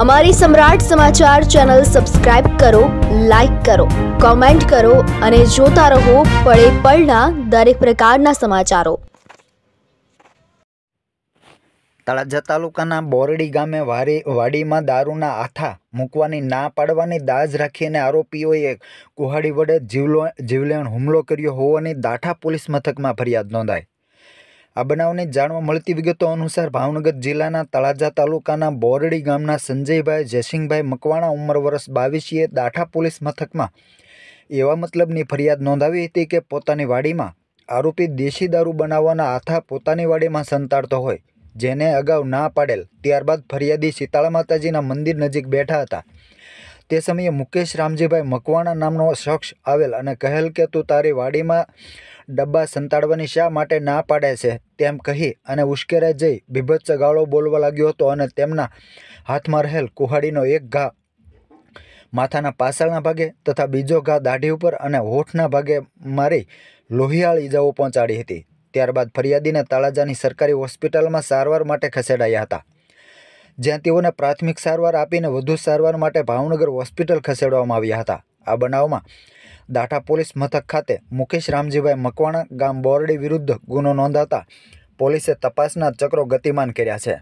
અમારી Samrat Samachar channel subscribe કરો like કરો કોમેન્ટ કરો અને જોતા રહો પળે પળના દરેક પ્રકારના સમાચારો તળાજા તાલુકાના બોરડી ગામે વારી વાડીમાં દારૂના આથા મૂકવાની ના પાડવાની દાજ રાખીને આરોપીઓએ કુહાડી વડે જીવલો જીવલેણ હુમલો કર્યો હોવાની દાઠા પોલીસ મથકમાં ફરિયાદ નોંધાઈ આ બનાવને જાણવા મળતી વિગતો અનુસાર ભાવનગર જિલ્લાના તળાજા તાલુકાના બોરડી ગામના સંજયભાઈ જયસિંહભાઈ મકવાણા ઉંમર વર્ષ બાવીસીએ દાઠા પોલીસ મથકમાં એવા મતલબની ફરિયાદ નોંધાવી હતી કે પોતાની વાડીમાં આરોપી દેશી દારૂ બનાવવાના આથા પોતાની વાડીમાં સંતાડતો હોય જેને અગાઉ ના પાડેલ ત્યારબાદ ફરિયાદી શીતળા માતાજીના મંદિર નજીક બેઠા હતા તે સમયે મુકેશ રામજીભાઈ મકવાણા નામનો શખ્સ આવેલ અને કહેલ કે તું તારી વાડીમાં ડબ્બા સંતાડવાની શા માટે ના પાડે છે તેમ કહી અને ઉશ્કેરાઈ જઈ બીભત્સ ગાળો બોલવા લાગ્યો હતો અને તેમના હાથમાં રહેલ કુહાડીનો એક ઘા માથાના પાછળના ભાગે તથા બીજો ઘા દાઢી ઉપર અને હોઠના ભાગે મારી લોહિયાળ ઈજાઓ પહોંચાડી હતી ત્યારબાદ ફરિયાદીને તાળાજાની સરકારી હોસ્પિટલમાં સારવાર માટે ખસેડાયા હતા જ્યાં તેઓને પ્રાથમિક સારવાર આપીને વધુ સારવાર માટે ભાવનગર હોસ્પિટલ ખસેડવામાં આવ્યા હતા આ બનાવમાં દાઠા પોલીસ મથક ખાતે મુકેશ રામજીભાઈ મકવાણા ગામ બોરડી વિરુદ્ધ ગુનો નોંધાતા પોલીસે તપાસના ચક્રો ગતિમાન કર્યા છે